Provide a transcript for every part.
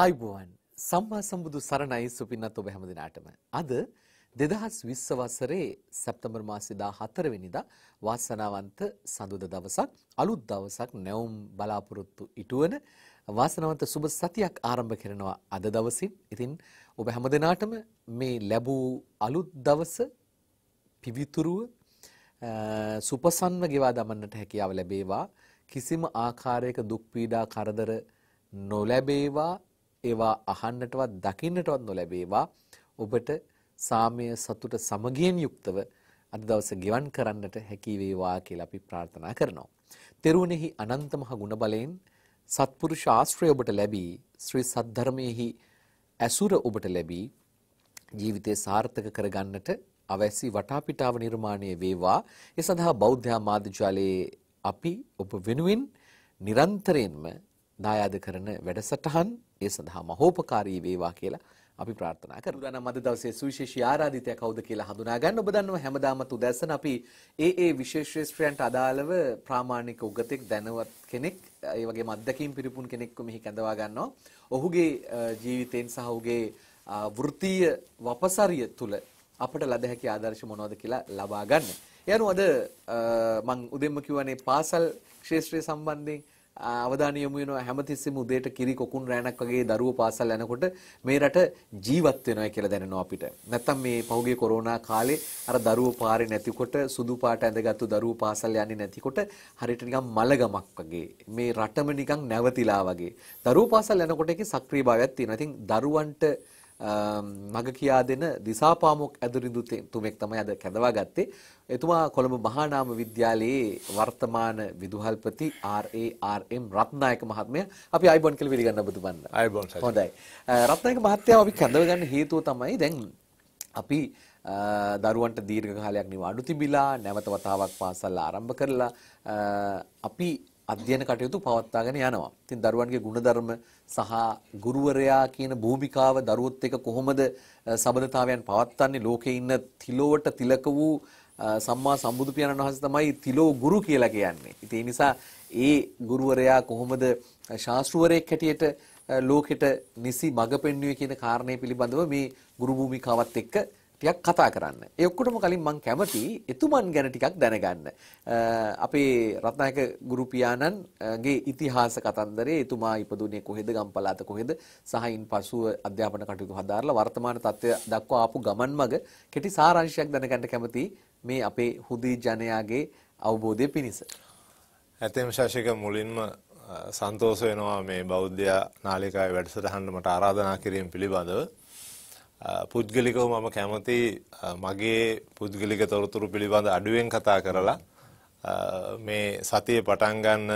ආයුබෝවන් සම්මා සම්බුදු සරණයි සුපින්නත් ඔබ හැම දිනාටම. අද 2020 වසරේ සැප්තැම්බර් මාසේ 14 වෙනිදා වාසනාවන්ත සඳුදා දවසක් අලුත් දවසක් නැවුම් බලාපොරොත්තු ඉටුවන වාසනාවන්ත සුබ සතියක් ආරම්භ කරනවා අද දවසින්. ඉතින් ඔබ හැම දිනාටම මේ ලැබූ අලුත් දවස පිවිතුරුව සුපසන්ව ගෙවා දමන්නට හැකියාව ලැබේවා. කිසිම ආකාරයක දුක් පීඩා කරදර නොලැබේවා ඒවා අහන්නටවත් දකින්නටවත් නොලැබේවා ඔබට සාමය සතුට සමගියෙන් යුක්තව අද දවස ගෙවන් කරන්නට හැකි වේවා කියලා අපි ප්‍රාර්ථනා කරනවා. තෙරුවනේහි අනන්ත මහ ගුණ බලයෙන් සත්පුරුෂ ආශ්‍රය ඔබට ලැබී ශ්‍රී සද්ධර්මයේහි ඇසුර ඔබට ලැබී ජීවිතය සාර්ථක කරගන්නට අවැසි වටාපිටාව නිර්මාණය වේවා. ඒ සඳහා බෞද්ධ මාධ්‍යාලයේ අපි ඔබ වෙනුවෙන් නිරන්තරයෙන්ම දායාද කරන වැඩසටහන් ඒ සඳහා මහෝපකාරී වේවා කියලා අපි ප්‍රාර්ථනා කරනවා. නම් අද දවසේ සුවිශේෂී ආරාධිතයා කවුද කියලා හඳුනා ගන්න ඔබ දන්නවා හැමදාමත් උදැසන අපි ඒ ඒ විශේෂ ශ්‍රේෂ්ඨයන්ට අදාළව ප්‍රාමාණික උගතෙක් දැනවත් කෙනෙක් ඒ වගේම අත්දැකීම් පිරිපුන් කෙනෙක්ව මෙහි කැඳවා ගන්නවා. ඔහුගේ ජීවිතයෙන් සහ ඔහුගේ වෘත්තීය වපසරිය තුල අපට ලද හැකි ආදර්ශ මොනවද කියලා ලබා ගන්න. ඒ අනුව අද මම උදෙන්ම කිව්වනේ පාසල් ක්ෂේත්‍රය සම්බන්ධයෙන් අවධානය යොමු වෙනවා හැමතිස්සෙම උදේට කිරි කොකුන් රෑනක් වගේ දරුවෝ පාසල් යනකොට මේ රට ජීවත් වෙනවා කියලා දැනෙනවා අපිට. නැත්තම් මේ පහුගිය කොරෝනා කාලේ අර දරුවෝ පාරේ නැතිකොට සුදු පාට ඇඳගත්තු දරුවෝ පාසල් යන්නේ නැතිකොට හරියට නිකන් මලගමක් වගේ මේ රටම නිකන් නැවතිලා වගේ. දරුවෝ පාසල් යනකොට ඒකේ සක්‍රීයභාවයක් තියෙනවා. ඉතින් දරුවන්ට මග කියා දෙන දිසාපාමොක් ඇදුරිඳු තුමෙක් තමයි අද කැඳවා ගත්තේ. එතුමා කොළඹ මහානාම විද්‍යාලයේ වර්තමාන විදුහල්පති RARM රත්නායක මහත්මයා අපි අයිබෝන් කියලා පිළිගන්න බුදුබන්න. අයිබෝන් සර්. හොඳයි. රත්නායක මහත්තයාව අපි කැඳව ගන්න හේතුව තමයි දැන් අපි දරුවන්ට දීර්ඝ කාලයක් නිවාඩු තිබිලා නැවත වතාවක් පාසල් ආරම්භ කරලා අපි අධ්‍යයන කටයුතු පවත්වාගෙන යනවා. ඉතින් දරුවන්ගේ ගුණධර්ම සහ ගුරුවරයා කියන භූමිකාව දරුවොත් එක්ක කොහොමද සබඳතාවයන් පවත්වන්නේ ලෝකේ ඉන්න තිලොවට තිලක වූ සම්මා සම්බුදු පියාණන් වහන්සේ තමයි තිලෝ ගුරු කියලා කියන්නේ. ඉතින් ඒ නිසා ඒ ගුරුවරයා කොහොමද ශාස්ත්‍රවරයෙක් හැටියට ලෝකෙට නිසි මඟ පෙන්වුවේ කියන කාරණය පිළිබඳව මේ ගුරු භූමිකාවත් එක්ක ටිකක් කතා කරන්න. ඒ ඔක්කොටම කලින් මම කැමති එතුමන් ගැන ටිකක් දැනගන්න. අපේ රත්නායක ගුරු පියාණන්ගේ ඉතිහාස කතන්දරයේ එතුමා ඉපදුනේ කොහෙද ගම්පලාත කොහෙද සහින් පසුව අධ්‍යාපන කටයුතු හදාarලා වර්තමාන තත්ත්වය දක්වා ආපු ගමන් මඟ කෙටි සාරාංශයක් දැනගන්න කැමති මේ අපේ හුදී ජනයාගේ අවබෝධය පිණිස. ඇතෙම් ශාසික මුලින්ම සන්තෝෂ වෙනවා මේ බෞද්ධ නාලිකාවේ වැඩසටහනකට ආරාධනා කිරීම පිළිබඳව. පුද්ගලිකව මම කැමති මගේ පුද්ගලික තොරතුරු පිළිබඳ අඩුවෙන් කතා කරලා මේ සතිය පටන් ගන්න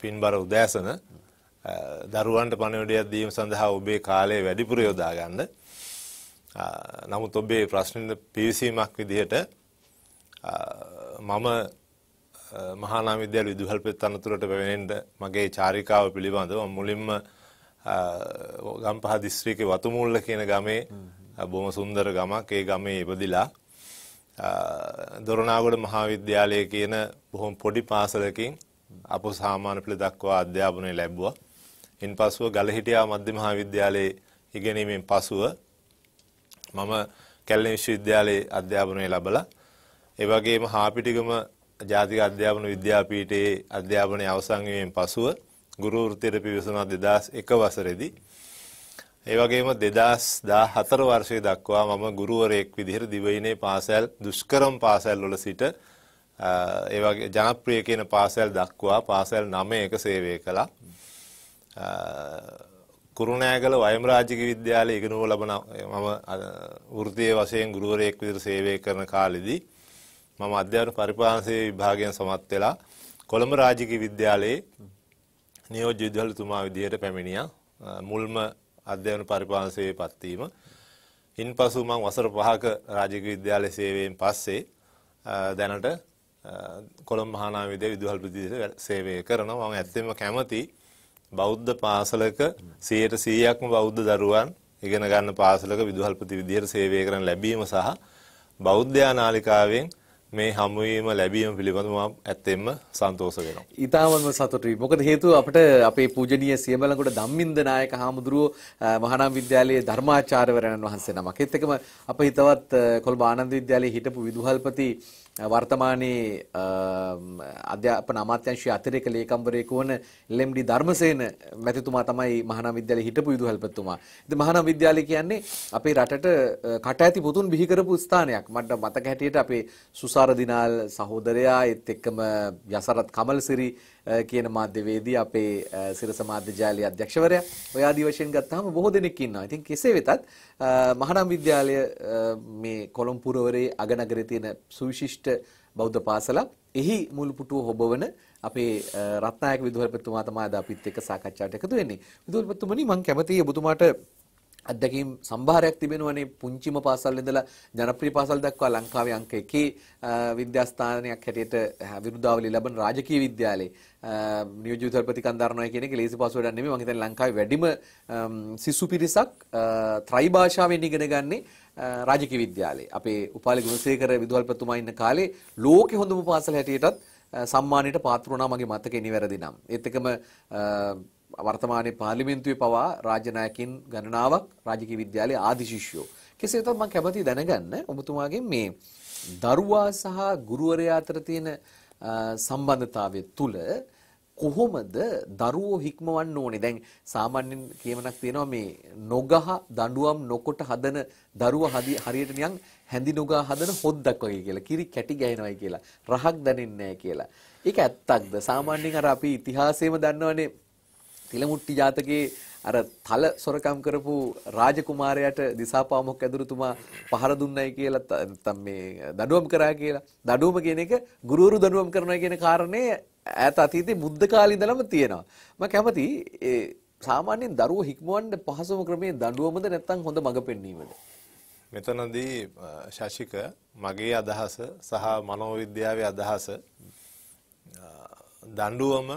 පින්බර උදෑසන දරුවන්ට පණිවිඩයක් දීම සඳහා ඔබේ කාලය වැඩිපුර යොදා ගන්න. නමුත් ඔබේ ප්‍රශ්නෙට පිවිසීමක් විදිහට මම මහා නාම විද්‍යාලය විදුහල්පෙත් අනතුරට පැමිණෙන්න මගේ චාරිකාව පිළිබඳව මුලින්ම ගම්පහ දිස්ත්‍රිකේ වතුමුල්ල කියන ගමේ බොහොම සුන්දර ගමක් ඒ ගමේ ඉපදිලා දොරණාගොඩ මහාවිද්‍යාලය කියන බොහොම පොඩි පාසලකින් අප සාමාන්‍ය පෙළ දක්වා අධ්‍යාපනය ලැබුවා. ඉන්පසුව ගලහිටියා මධ්‍ය මහාවිද්‍යාලයේ ඉගෙනීමෙන් පසුව මම කැලණි විශ්වවිද්‍යාලයේ අධ්‍යාපනය ලැබලා ඒ වගේම හාපිටිගම ජාතික අධ්‍යාපන විද්‍යාපීඨයේ අධ්‍යාපනය අවසන් වීමෙන් පසුව ගුරු වෘත්තියට පිවිසුණා 2001 වසරේදී. ඒ වගේම 2014 වර්ෂය දක්වා මම ගුරුවරයෙක් විදිහට දිවයිනේ පාසල් දුෂ්කරම් පාසල් වල සිට ඒ වගේ ජනප්‍රිය කියන පාසල් දක්වා පාසල් 9ක සේවය කළා. කුරුණෑගල වයම් රාජික විද්‍යාලයේ ඉගෙනුම ලබන මම වෘත්තියේ වශයෙන් ගුරුවරයෙක් විදිහට සේවය කරන කාලෙදී මම අධ්‍යාපන පරිපාලන විභාගයෙන් සමත් වෙලා කොළඹ රාජික විද්‍යාලයේ නියෝජ්‍ය විදුහල්තුමා විදිහට පැමිණියා මුල්ම අධ්‍යයන පරිපාලන සේවයේ පත්වීම. ඉන්පසු මම වසර 5ක රාජකීය විද්‍යාලය සේවයෙන් පස්සේ දැනට කොළඹ මහානාවිදේ විදුහල් ප්‍රතිදේශ සේවය කරනවා. මම ඇත්තෙම කැමති බෞද්ධ පාසලක 100%ක්ම බෞද්ධ දරුවන් ඉගෙන ගන්න පාසලක විදුහල්පති විදිහට සේවය කරන ලැබීම සහ බෞද්ධයා නාලිකාවෙන් මේ හමුවීම ලැබීම පිළිබඳව මම ඇත්තෙන්ම සන්තෝෂ වෙනවා. ඊටාමම සතුටුයි. මොකද හේතුව අපිට අපේ පූජනීය සියඹලඟොඩ ධම්මින්ද නායක හාමුදුරුව මහානාම විද්‍යාලයේ ධර්මාචාර්යවරයන් වහන්සේ නමක්. ඒත් එක්කම අපේ හිතවත් කොළඹ ආනන්ද විද්‍යාලයේ හිටපු විදුහල්පති වර්තමානයේ අධ්‍යාපන අමාත්‍යංශයේ අතිරේක ලේකම්වරයෙකු වන එල්.එම්.ඩී. ධර්මසේන මැතිතුමා තමයි මහානා විද්‍යාලයේ හිටපු විදුහල්පතිතුමා. ඉතින් මහානා විද්‍යාලය කියන්නේ අපේ රටට කට ඇති පුතුන් බිහි කරපු ස්ථානයක්. මට මතක හැටියට අපේ සුසා තුෂාර දිනාල් සහෝදරයා එත් එක්කම යසරත් කමලසිරි කියන මාධ්‍යවේදී අපේ සිරස මාධ්‍ය ජාලයේ අධ්‍යක්ෂවරයා ඔය ආදී වශයෙන් ගත්තාම බොහෝ දෙනෙක් ඉන්නවා. ඉතින් කෙසේ වෙතත් මහනම් විද්‍යාලය මේ කොළඹ පුරවරේ අගනගරේ තියෙන සුවිශිෂ්ට බෞද්ධ පාසලක්. එහි මුල් පුටුව හොබවන අපේ රත්නායක විදුහල්පතිතුමා තමයි අද අපිත් එක්ක සාකච්ඡාවට එකතු වෙන්නේ. විදුහල්පතිතුමනි මම කැමතියි ඔබතුමාට අත්දැකීම් සම්භාරයක් තිබෙනවනේ පුංචිම පාසල් ඉඳලා ජනප්‍රිය පාසල් දක්වා ලංකාවේ අංක 1 විද්‍යාස්ථානයක් හැටියට විරුදාවලි ලැබෙන රාජකීය විද්‍යාලේ නියෝජ්‍ය විදුහල්පති කන්දාරනවා කියන එක ලේසි පාසුවඩක් නෙමෙයි මම හිතන්නේ ලංකාවේ වැඩිම සිසු පිරිසක් ත්‍රි භාෂාවෙන් ඉගෙන ගන්නේ රාජකීය විද්‍යාලේ. අපේ උපාලි ගුණසේකර විදුහල්පතිතුමා ඉන්න කාලේ ලෝකේ හොඳම පාසල හැටියටත් සම්මානයට පාත්‍ර වුණා මගේ මතකේ නිවැරදි නම්. ඒත් එකම වර්තමානයේ පාර්ලිමේන්තුවේ පවා රාජ්‍ය නායකින් ගණනාවක් රාජකීය විද්‍යාලයේ ආදි ශිෂ්‍යෝ. කෙසේ වෙතත් මම කැමතියි දැනගන්න ඔබතුමාගේ මේ දරුවා සහ ගුරුවරයා අතර තියෙන සම්බන්ධතාවය තුළ කොහොමද දරුවෝ හික්මවන්න ඕනේ දැන් සාමාන්‍යයෙන් කියමනක් තියෙනවා මේ නොගහ දඬුවම් නොකොට හදන දරුවා හරියට නිකන් හැඳි නොගා හදන හොද්දක් වගේ කියලා කිරි කැටි ගහනවායි කියලා රහක් දැනෙන්නේ නැහැ කියලා. ඒක ඇත්තක්ද? සාමාන්‍යයෙන් අර අපි ඉතිහාසයේම දන්නවනේ තිලමුට්ටි ජාතකයේ අර තල සොරකම් කරපු රාජකුමාරයාට දිසාපාමොක් ඇදුරුතුමා පහර දුන්නයි කියලා නැත්නම් මේ දඩුවම් කරා කියලා දඩුවම කියන එක ගුරුවරු දඩුවම් කරනවා කියන කාරණේ ඈත අතීතයේ බුද්ධ කාලේ ඉඳලම තියෙනවා මම කැමති ඒ සාමාන්‍යයෙන් දරුවෝ හික්මවන්න පහසුම ක්‍රමයේ දඬුවමද නැත්නම් හොඳ මඟ පෙන්වීමද මෙතනදී ශාසික මගේ අදහස සහ මනෝවිද්‍යාවේ අදහස දඬුවම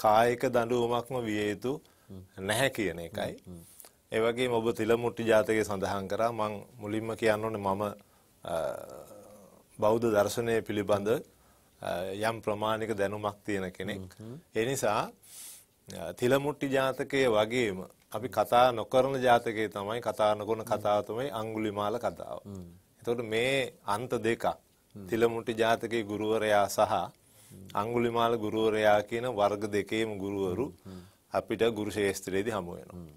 කායික දඬුවමක්ම විය යුතු නැහැ කියන එකයි. ඒ වගේම ඔබ තිලමුට්ටි ජාතකයේ සඳහන් කරා මම මුලින්ම කියන්න ඕනේ මම බෞද්ධ දර්ශනය පිළිබඳ යම් ප්‍රමාණික දැනුමක් තියෙන කෙනෙක්. ඒ නිසා තිලමුට්ටි ජාතකයේ වගේම අපි කතා නොකරන ජාතකයේ තමයි කතා නොකරන කතාව තමයි අඟුලිමාල කතාව. එතකොට මේ අන්ත දෙක තිලමුට්ටි ජාතකයේ ගුරුවරයා සහ අංගුලිමාල ගුරුවරයා කියන වර්ග දෙකේම ගුරුවරු අපිට ගුරු ශේෂ්ත්‍රයේදී හමු වෙනවා.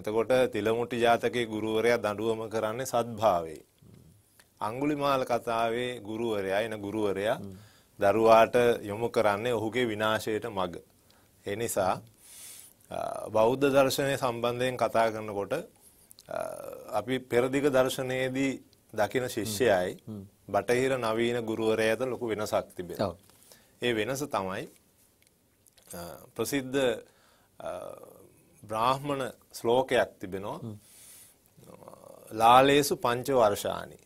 එතකොට තිලමුටි ජාතකයේ ගුරුවරයා දඬුවම කරන්නේ සත්භාවයේ. අඟුලිමාල කතාවේ ගුරුවරයා එන ගුරුවරයා දරුවාට යොමු කරන්නේ ඔහුගේ විනාශයට මග. ඒ නිසා බෞද්ධ දර්ශනය සම්බන්ධයෙන් කතා කරනකොට අපි පෙරදිග දර්ශනයේදී දකින ශිෂ්‍යයයි බටහිර නවීන ගුරුවරයාද ලොකු වෙනසක් තිබෙනවා. ඒ වෙනස තමයි ප්‍රසිද්ධ බ්‍රාහ්මණ ශ්ලෝකයක් තිබෙනවා. ලාලේසු පංච වර්ෂානි.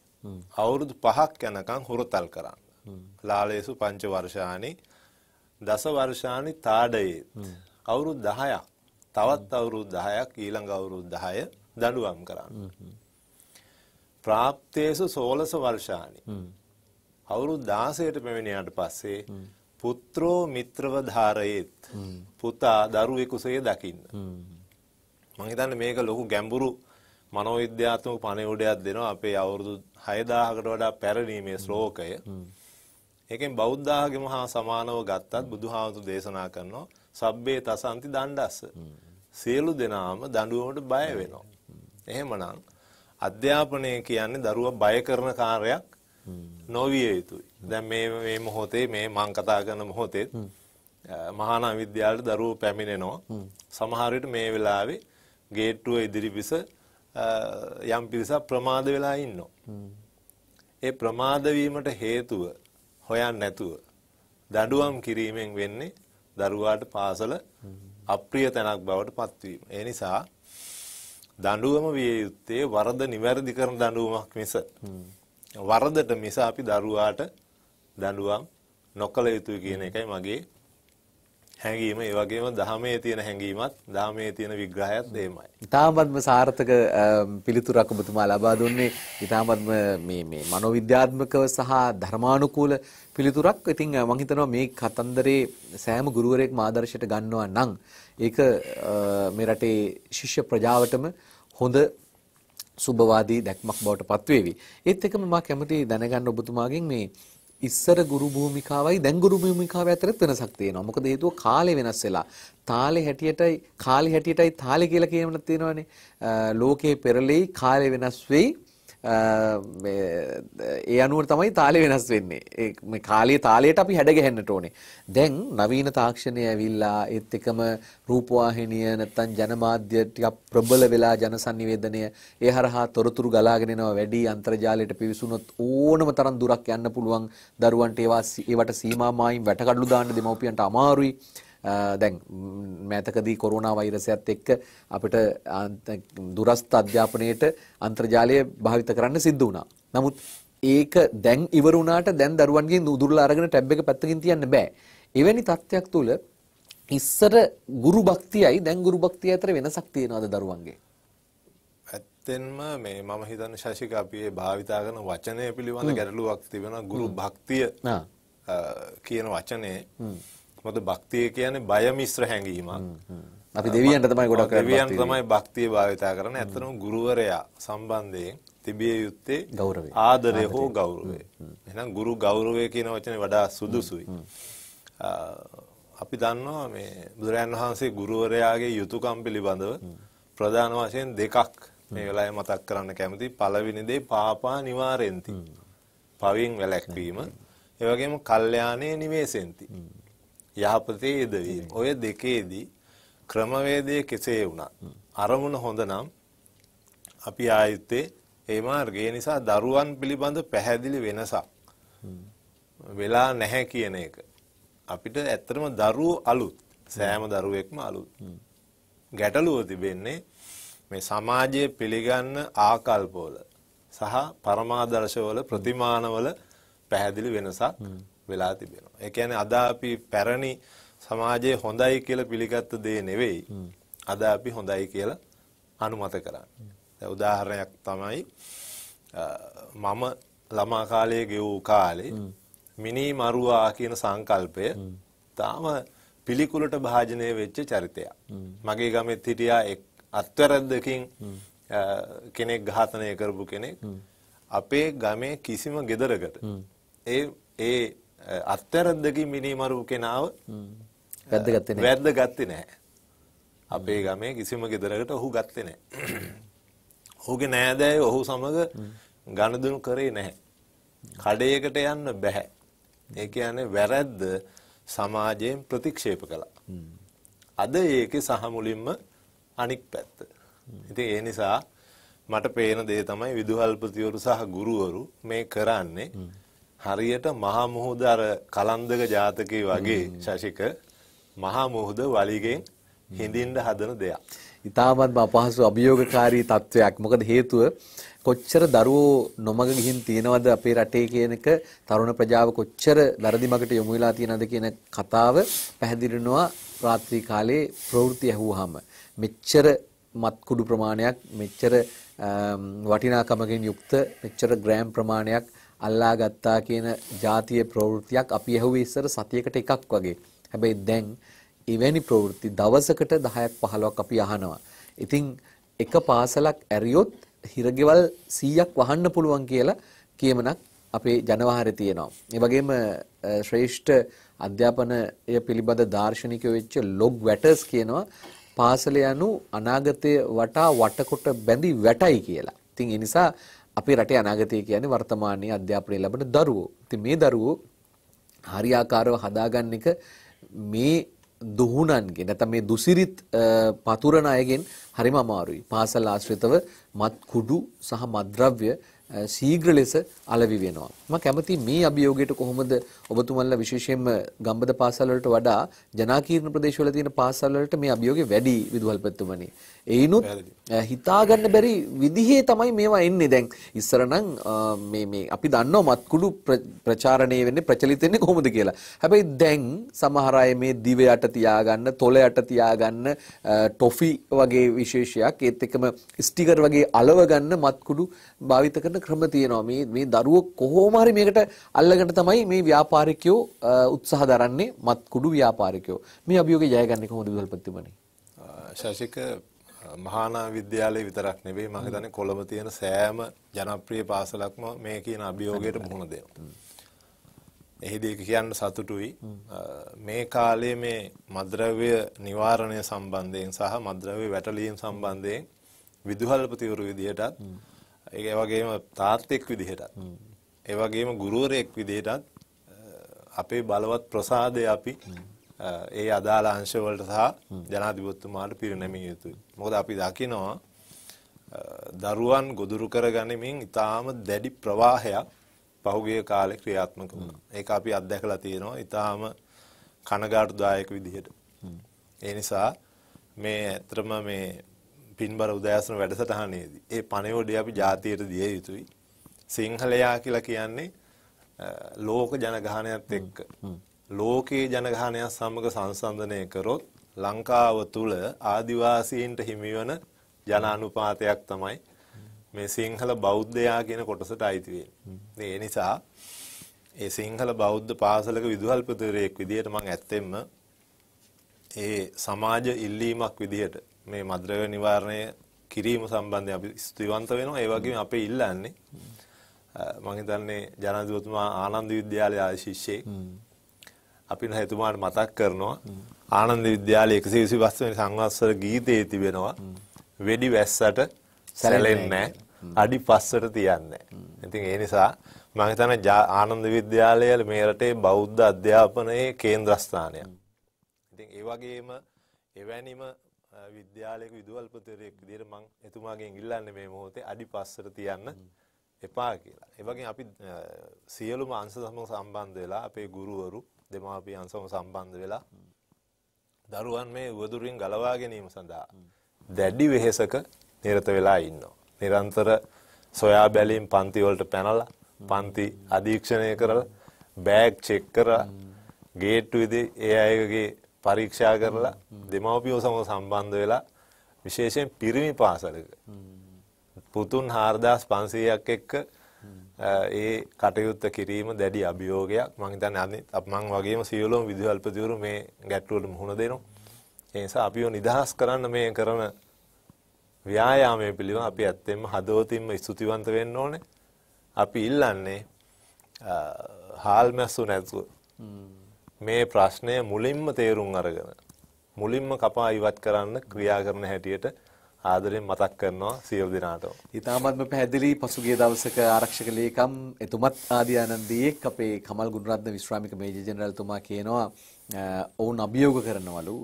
අවුරුදු 5ක් යනකම් හුරතල් කරන්න. ලාලේසු පංච වර්ෂානි දස වර්ෂානි තාඩයේ අවුරුදු 10ක් තවත් අවුරුදු 10ක් ඊළඟ අවුරුදු 10 දඬුවම් කරන්න. ප්‍රාප්තේසු සෝලස වර්ෂානි. අවුරුදු 16ට පැමිණියාට පස්සේ පුත්‍රෝ මිත්‍රව ධාරයේත් පුතා දරුවෙකුසේ දකින්න. මම හිතන්නේ මේක ලොකු ගැඹුරු මනෝවිද්‍යාත්මක පණිවුඩයක් දෙනවා අපේ අවුරුදු 6000කට වඩා පැරණි මේ ශ්ලෝකය. ඒකෙන් බෞද්ධාගම හා සමානව ගත්තත් බුදුහාමුදුරු දේශනා කරනවා සබ්බේ තසන්ති දණ්ඩස්ස. සියලු දෙනාම දඬුවමට බය වෙනවා. එහෙමනම් අධ්‍යාපනය කියන්නේ දරුවා බය කරන කාර්යයක් නොවිය යුතුයි. දැන් මේ මේ මොහොතේ මේ මං කතා කරන මොහොතේ මහානා විද්‍යාලයට දරුවෝ පැමිණෙනවා. සමහර විට මේ වෙලාවේ ගේට්ටුව ඉදිරිපිස යම් පිරිසක් ප්‍රමාද වෙලා ඉන්නවා. ඒ ප්‍රමාද වීමට හේතුව හොයන්නේ නැතුව දඬුවම් කිරීමෙන් වෙන්නේ දරුවාට පාසල අප්‍රිය තැනක් බවට පත්වීම. ඒ නිසා දඬුවම විය යුත්තේ වරද නිවැරදි කරන දඬුවමක් මිස වරදට මිස අපි දරුවාට දඬුවම් නොකළ යුතුයි කියන එකයි මගේ හැඟීම ඒ වගේම දහමේ තියෙන හැඟීමත් දහමේ තියෙන විග්‍රහයත් දෙමයි. ඊටාමත්ම සාර්ථක පිළිතුරක් ඔබතුමා ලබා දුන්නේ ඊටාමත්ම මේ මේ මනෝවිද්‍යාත්මකව සහ ධර්මානුකූල පිළිතුරක්. ඉතින් මම හිතනවා මේ කතන්දරේ සෑම ගුරුවරයෙක්ම ආදර්ශයට ගන්නවා නම් ඒක මේ රටේ ශිෂ්‍ය ප්‍රජාවටම හොඳ සුබවාදී දැක්මක් බවට පත්වේවි. ඒත් එකම මම කැමති දැනගන්න ඔබතුමාගෙන් මේ ඉස්සර ගුරු භූමිකාවයි දැන් ගුරු භූමිකාව අතරත් වෙනසක් තියෙනවා. මොකද හේතුව කාලේ වෙනස් වෙලා. තාලේ හැටියටයි කාලේ හැටියටයි තාලේ කියලා කියනවනක් තියෙනවනේ. ලෝකයේ පෙරළෙයි කාලේ වෙනස් වෙයි. ඒ අනුව තමයි තාලේ වෙනස් වෙන්නේ. මේ කාලයේ තාලයට අපි හැඩගැහෙන්නට ඕනේ. දැන් නවීන තාක්ෂණය ඇවිල්ලා ඒත් එකම රූපවාහිනිය නැත්තම් ජනමාධ්‍ය ටිකක් ප්‍රබල වෙලා ජනසන්නිවේදනය ඒ හරහා තොරතුරු ගලාගෙන එනවා වැඩි අන්තර්ජාලයට පිවිසුනොත් ඕනම තරම් දුරක් යන්න පුළුවන්. දරුවන්ට ඒවා ඒවට සීමා මායිම් වැටකඩලු දාන්න දෙමව්පියන්ට අමාරුයි. දැන් මෑතකදී කොරෝනා වෛරසයත් එක්ක අපිට දුරස්ථ අධ්‍යාපනයේට අන්තර්ජාලය භාවිත කරන්න සිද්ධ වුණා. නමුත් ඒක දැන් ඉවර වුණාට දැන් දරුවන්ගෙන් උදුරලා අරගෙන ටැබ් එක පැත්තකින් තියන්න බෑ. එවැනි තත්ත්වයක් තුළ ඉස්සර ගුරු භක්තියයි දැන් ගුරු භක්තිය අතර වෙනසක් තියෙනවද දරුවන්ගේ? ඇත්තෙන්ම මේ මම හිතන ශශික අපි ඒ භාවිතා කරන වචනය පිළිබඳ ගැටලුවක් තිබෙනවා ගුරු භක්තිය කියන වචනේ මොකද භක්තිය කියන්නේ බය මිශ්‍ර හැඟීමක්. අපි දෙවියන්ට තමයි ගොඩක් දෙවියන් තමයි භක්තිය භාවිතා කරන්නේ. ඇත්තටම ගුරුවරයා සම්බන්ධයෙන් තිබිය යුත්තේ ගෞරවය. ආදරය හෝ ගෞරවය. එහෙනම් ගුරු ගෞරවය කියන වචනේ වඩා සුදුසුයි. අපි දන්නවා මේ බුදුරයන් වහන්සේ ගුරුවරයාගේ යුතුයකම් පිළිබඳව ප්‍රධාන වශයෙන් දෙකක් මේ වෙලාවේ මතක් කරන්න කැමතියි. පළවෙනි දේ පාපා නිවාරෙන්ති. පවෙන් වැළැක්වීම. ඒ වගේම කල්යාණේ නිවේසෙන්ති. යහපතේ යෙදවීම. ඔය දෙකේදී ක්‍රමවේදය කෙසේ වුණත් අරමුණ හොඳ නම් අපි ආයුත්තේ ඒ මාර්ගය නිසා දරුවන් පිළිබඳ පැහැදිලි වෙනසක් වෙලා නැහැ කියන එක. අපිට ඇත්තටම දරුවෝ අලුත්. සෑම දරුවෙක්ම අලුත්. ගැටලුව තිබෙන්නේ මේ සමාජයේ පිළිගන්න ආකල්පවල සහ පරමාදර්ශවල ප්‍රතිමානවල පැහැදිලි වෙනසක් වෙලා තිබෙනවා. ඒ කියන්නේ අද අපි පැරණි සමාජයේ හොඳයි කියලා පිළිගත්ත දේ නෙවෙයි. අද අපි හොඳයි කියලා අනුමත කරන්නේ. උදාහරණයක් තමයි මම ළමා කාලයේ ගෙවූ කාලේ මිනී මරුවා කියන සංකල්පය තාම පිළිකුලට භාජනය වෙච්ච චරිතයක්. මගේ ගමෙත් හිටියා එක් අත්වැරද්දකින් කෙනෙක් ඝාතනය කරපු කෙනෙක් අපේ ගමේ කිසිම ගෙදරකට ඒ ඒ අත්තරද්දකින් මිනීමරු කෙනාව වැද්ද ගත්තේ නැහැ. වැද්ද ගත්තේ නැහැ. අපේ ගමේ කිසිම ගෙදරකට ඔහු ගත්තේ නැහැ. ඔහුගේ නෑදෑයෝ ඔහු සමග ගනුදෙනු කරේ නැහැ. කඩේකට යන්න බෑ. ඒ කියන්නේ වැරද්ද සමාජයෙන් ප්‍රතික්ෂේප කළා. අද ඒකේ සහ මුලින්ම අනික් පැත්ත. ඉතින් ඒ නිසා මට පේන දේ තමයි විදුහල්පතිවරු සහ ගුරුවරු මේ කරන්නේ හරියට මහා මුහුද අර කලන්දක ජාතකයේ වගේ ශශික මහා මුහුද වලිගෙන් හිඳින්න හදන දෙයක්. ඉතාමත්ම අපහසු අභියෝගකාරී තත්වයක්. මොකද හේතුව කොච්චර දරුවෝ නොමග ගිහින් තියෙනවද අපේ රටේ කියන එක තරුණ ප්‍රජාව කොච්චර වැරදි මගට යොමු වෙලා තියෙනවද කියන කතාව පැහැදිලිනවා රාත්‍රී කාලේ ප්‍රවෘත්ති ඇහුවාම. මෙච්චර මත්කුඩු ප්‍රමාණයක් මෙච්චර වටිනාකමකින් යුක්ත මෙච්චර ග්‍රෑම් ප්‍රමාණයක් අල්ලා ගත්තා කියන જાතිය ප්‍රවෘත්තියක් අපි ඇහුවේ ඉස්සර සතියකට එකක් වගේ. හැබැයි දැන් එවැනි ප්‍රවෘත්ති දවසකට 10ක් 15ක් අපි අහනවා. ඉතින් එක පාසලක් ඇරියොත් හිරගෙවල් 100ක් වහන්න පුළුවන් කියලා කියමනක් අපේ ජනවහරේ තියෙනවා. ඒ වගේම ශ්‍රේෂ්ඨ අධ්‍යාපනය පිළිබඳ දාර්ශනිකයෝ වෙච්ච ලොග් වැටර්ස් කියනවා පාසල යනු අනාගතය වටා වටකොට බැඳි වැටයි කියලා. ඉතින් ඒ නිසා අපේ රටේ අනාගතය කියන්නේ වර්තමානයේ අධ්‍යාපනය ලැබෙන දරුවෝ. ඉතින් මේ දරුවෝ හරියාකාරව හදාගන්න එක මේ දුහුණන්ගේ නැත්නම් මේ දුසිරිත් පතුරන අයගෙන් හරිම අමාරුයි. පාසල් ආශ්‍රිතව මත් කුඩු සහ මත්ද්‍රව්‍ය ශීඝ්‍ර ලෙස අලවි වෙනවා. මම කැමති මේ අභියෝගයට කොහොමද ඔබතුමන්ලා විශේෂයෙන්ම ගම්බද පාසල් වලට වඩා ජනාකීර්ණ ප්‍රදේශවල තියෙන පාසල් වලට මේ අභියෝගය වැඩි විදුහල්පතිතුමනි. ඒිනුත් හිතාගන්න බැරි විදිහේ තමයි මේවා එන්නේ දැන්. ඉස්සර නම් මේ මේ අපි දන්නවා මත්කුඩු ප්‍රචාරණය වෙන්නේ ප්‍රචලිත වෙන්නේ කොහොමද කියලා. හැබැයි දැන් සමහර අය මේ දිව යට තියාගන්න, තොල යට තියාගන්න, ටොෆි වගේ විශේෂයක් ඒත් එක්කම ස්ටිකර් වගේ අලව ගන්න මත්කුඩු භාවිත කරන ක්‍රම තියෙනවා මේ මේ දරුවෝ කොහොම හරි මේකට අල්ලගෙන තමයි මේ ව්‍යාපාරිකයෝ උත්සාහ දරන්නේ මත් කුඩු ව්‍යාපාරිකයෝ මේ අභියෝගය ජයගන්නේ කොහොමද විදුල්පතිතුමනි ශාසික මහානා විද්‍යාලය විතරක් නෙවෙයි මම හිතන්නේ කොළඹ තියෙන සෑම ජනප්‍රිය පාසලක්ම මේ කියන අභියෝගයට මුහුණ දෙනවා එහිදී කියන්න සතුටුයි මේ කාලයේ මේ මද්‍රව්‍ය නිවාරණය සම්බන්ධයෙන් සහ මද්‍රව්‍ය වැටලීම් සම්බන්ධයෙන් විදුහල්පතිවරු විදියටත් ඒ වගේම තාත්තෙක් විදිහටත් ඒ වගේම ගුරුවරයෙක් විදිහටත් අපේ බලවත් ප්‍රසාදය අපි ඒ අදාළ අංශවලට සහ ජනාධිපතිතුමාට පිරිනැමිය යුතුයි. මොකද අපි දකිනවා දරුවන් ගොදුරු කරගනිමින් ඊටාම දැඩි ප්‍රවාහයක් පහුගිය කාලේ ක්‍රියාත්මක වුණා. ඒක අපි අත්දැකලා තියෙනවා ඊටාම කනගාටුදායක විදිහට. ඒ නිසා මේ ඇත්තම මේ පින්බර උදෑසන වැඩසටහනේදී ඒ පණිවුඩය අපි ජාතියට දිය යුතුයි. සිංහලයා කියලා කියන්නේ ලෝක ජනගහනයත් එක්ක ලෝකයේ ජනගහනය සමග සංසන්ධනය කරොත් ලංකාව තුල ආදිවාසීන්ට හිමිවන ජනානුපාතයක් තමයි මේ සිංහල බෞද්ධයා කියන කොටසට අයිති වෙන්නේ. ඒ නිසා ඒ සිංහල බෞද්ධ පාසලක විදුහල්පතිවරයෙක් විදිහට මම ඇත්තෙන්ම ඒ සමාජ ඉල්ලීමක් විදිහට මේ මද්‍රව්‍ය නිවාරණය කිරීම සම්බන්ධයෙන් අපි ස්තුතිවන්ත වෙනවා. ඒ වගේම අපේ ඉල්ලන්නේ මම හිතන්නේ ජනාධිපතිතුමා ආනන්ද විද්‍යාලයේ ආයි ශිෂ්‍යෙක්. අපි නම් එතුමාට මතක් කරනවා ආනන්ද විද්‍යාලයේ 125 වෙනි සංවත්සර ගීතයේ තිබෙනවා වෙඩි වැස්සට සැලෙන්නේ අඩි 5ට තියන්නේ. ඉතින් ඒ නිසා මම හිතන්නේ ආනන්ද විද්‍යාලය මේ රටේ බෞද්ධ අධ්‍යාපනයේ කේන්ද්‍රස්ථානයක්. ඉතින් ඒ වගේම එවැනිම විද්‍යාලයක විදුහල්පතිවරයෙක් විදිහට මම එතුමාගෙන් ඉල්ලන්නේ මේ මොහොතේ අඩි 5ට තියන්න එපා කියලා. ඒ වගේ අපි සියලුම අංශ සමග සම්බන්ධ වෙලා අපේ ගුරුවරු දෙමාපියන් සමග සම්බන්ධ වෙලා දරුවන් මේ උවදුරින් ගලවා ගැනීම සඳහා දැඩි වෙහෙසක නිරත වෙලා ඉන්නවා. නිරන්තර සොයා බැලීම් පන්ති වලට පැනලා පන්ති අධීක්ෂණය කරලා බෑග් චෙක් කරලා ගේට්ටු විදි ඒ අයගේ පරීක්ෂා කරලා දෙමව්පියෝ සමග සම්බන්ධ වෙලා විශේෂයෙන් පිරිමි පාසලක පුතුන් 4500ක් එක්ක ඒ කටයුත්ත කිරීම දැඩි අභියෝගයක් මම හිතන්නේ අනිත් මම වගේම සියලුම විදුහල්පතිවරු මේ ගැටලුවට මුහුණ දෙනවා ඒ නිසා අපිව නිදහස් කරන්න මේ කරන ව්‍යායාමය පිළිබඳ අපි ඇත්තෙන්ම හදවතින්ම ස්තුතිවන්ත වෙන්න ඕනේ අපි ඉල්ලන්නේ හාල් මැස්සු නැතුව මේ ප්‍රශ්නය මුලින්ම තේරුම් අරගෙන මුලින්ම කපා ඉවත් කරන්න ක්‍රියා කරන හැටියට ආදරෙන් මතක් කරනවා සියලු දෙනාටම. ඊටාමත්ම පැහැදිලි පසුගිය දවසක ආරක්ෂක ලේකම් එතුමත් ආදියානන්දීෙක් අපේ කමල් ගුණරත්න විශ්‍රාමික මේජර් ජෙනරල්තුමා කියනවා ඔවුන් අභියෝග කරනවලු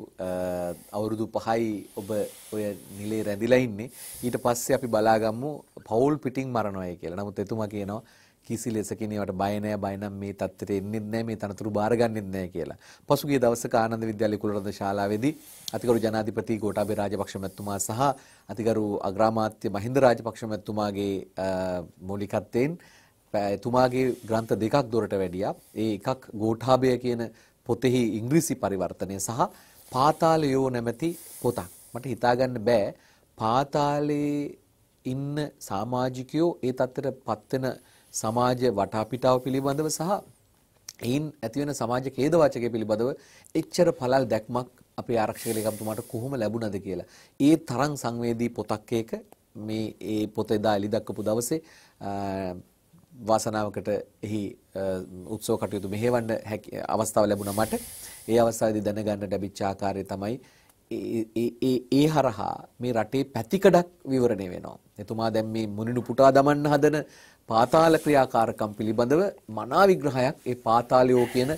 අවුරුදු 5යි ඔබ ඔය නිලේ රැඳිලා ඉන්නේ ඊට පස්සේ අපි බලාගමු පවුල් පිටින් මරණවයි කියලා. නමුත් එතුමා කියනවා කිසි ලෙසකින් ඒවට බය නැහැ බය නම් මේ தත්තෙට එන්නෙත් නැහැ මේ තනතුරු බාර ගන්නෙත් නැහැ කියලා. පසුගිය දවසක ආනන්ද විද්‍යාලය කුලරඳ ශාලාවේදී අතිගරු ජනාධිපති ගෝඨාභය රාජපක්ෂ මැතිතුමා සහ අතිගරු අග්‍රාමාත්‍ය මහින්ද රාජපක්ෂ මැතිතුමාගේ මූලිකත්වයෙන් එතුමාගේ ග්‍රන්ථ දෙකක් දොරට වැඩියා. ඒ එකක් ගෝඨාභය කියන පොතෙහි ඉංග්‍රීසි පරිවර්තනය සහ පාතාලයෝ නැමැති පොතක්. මට හිතාගන්න බෑ පාතාලේ ඉන්න සමාජිකයෝ ඒ තත්ත්වයට පත් වෙන සමාජ වටාපිටාව පිළිබඳව සහ එයින් ඇතිවෙන සමාජ ඛේදවාචකයේ පිළිබඳව එච්චර පළල් දැක්මක් අපේ ආරක්ෂක ලේකම්තුමාට කොහොම ලැබුණද කියලා. ඒ තරම් සංවේදී පොතක් එක මේ ඒ පොත එදා එලි දක්වපු දවසේ වාසනාවකට එහි උත්සව කටයුතු මෙහෙවන්න අවස්ථාව ලැබුණා මට. ඒ අවස්ථාවේදී දැනගන්න ලැබිච්ච ආකාරය තමයි ඒ හරහා මේ රටේ පැතිකඩක් විවරණය වෙනවා. එතුමා දැන් මේ මුනිනු පුටා දමන්න හදන පාතාල ක්‍රියාකාරකම් පිළිබඳව මනා විග්‍රහයක් ඒ පාතාලියෝ කියන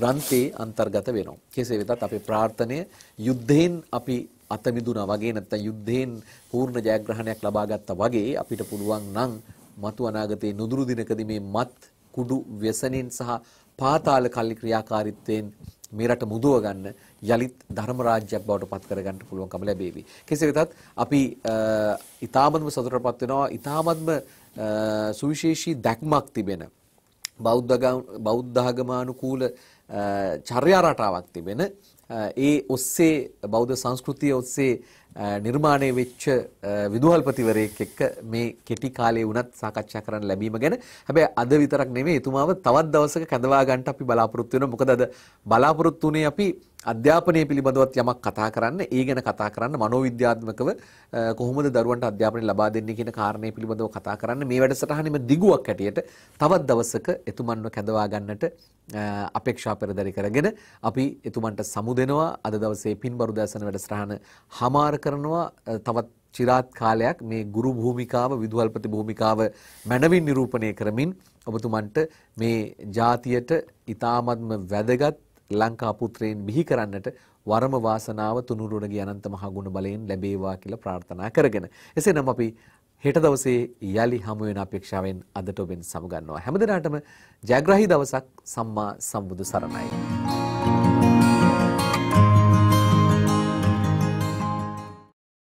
ග්‍රන්ථයේ අන්තර්ගත වෙනවා. කෙසේ වෙතත් අපේ ප්‍රාර්ථනය යුද්ධයෙන් අපි අත මිදුණා වගේ නැත්නම් යුද්ධයෙන් පූර්ණ ජයග්‍රහණයක් ලබා ගත්තා වගේ අපිට පුළුවන් නම් මතු අනාගතයේ නුදුරු දිනකදී මේ මත් කුඩු ව්‍යසනින් සහ පාතාල කල්ලි ක්‍රියාකාරීත්වයෙන් මේ රට මුදව ගන්න යලිත් ධර්ම රාජ්‍යයක් බවට පත් කරගන්න පුළුවන්කම ලැබේවි. කෙසේ වෙතත් අපි ඊ타මත්ම සතුටටපත් වෙනවා ඊ타මත්ම සුවිශේෂී දැක්මක් තිබෙන බෞද්ධ ආගමානුකූල චර්යා රටාවක් තිබෙන ඒ ඔස්සේ බෞද්ධ සංස්කෘතිය ඔස්සේ නිර්මාණය වෙච්ච විදුහල්පතිවරයෙක් එක්ක මේ කෙටි කාලේ වුණත් සාකච්ඡා කරන්න ලැබීම ගැන හැබැයි අද විතරක් නෙමෙයි එතුමාව තවත් දවසක කැඳවා ගන්නට අපි බලාපොරොත්තු වෙනවා මොකද අද බලාපොරොත්තු වුණේ අපි අධ්‍යාපනය පිළිබඳවත් යමක් කතා කරන්න ඒ ගැන කතා කරන්න මනෝවිද්‍යාත්මකව කොහොමද දරුවන්ට අධ්‍යාපනය ලබා දෙන්නේ කියන කාරණය පිළිබඳව කතා කරන්න මේ වැඩසටහනෙම දිගුවක් හැටියට තවත් දවසක එතුමන්ව කැඳවා ගන්නට අපේක්ෂා පෙරදරි කරගෙන අපි එතුමන්ට සමුදෙනවා අද දවසේ පින්බරු දර්ශන වැඩසටහන හමාර කරනවා තවත් චිරාත් කාලයක් මේ ගුරු භූමිකාව විදුහල්පති භූමිකාව මැනවින් නිරූපණය කරමින් ඔබතුමන්ට මේ ජාතියට ඊ타මත්ම වැදගත් ලංකා පුත්‍රයන් බිහි කරන්නට වරම වාසනාව තුනුරුණ ගිය අනන්ත මහ ගුණ බලයෙන් ලැබේවා කියලා ප්‍රාර්ථනා කරගෙන එසේනම් අපි හෙට දවසේ යලි හමු වෙන අපේක්ෂාවෙන් අදට ඔබෙන් සමුගන්නවා හැමදිනාටම ජයග්‍රහී දවසක් සම්මා සම්බුදු සරණයි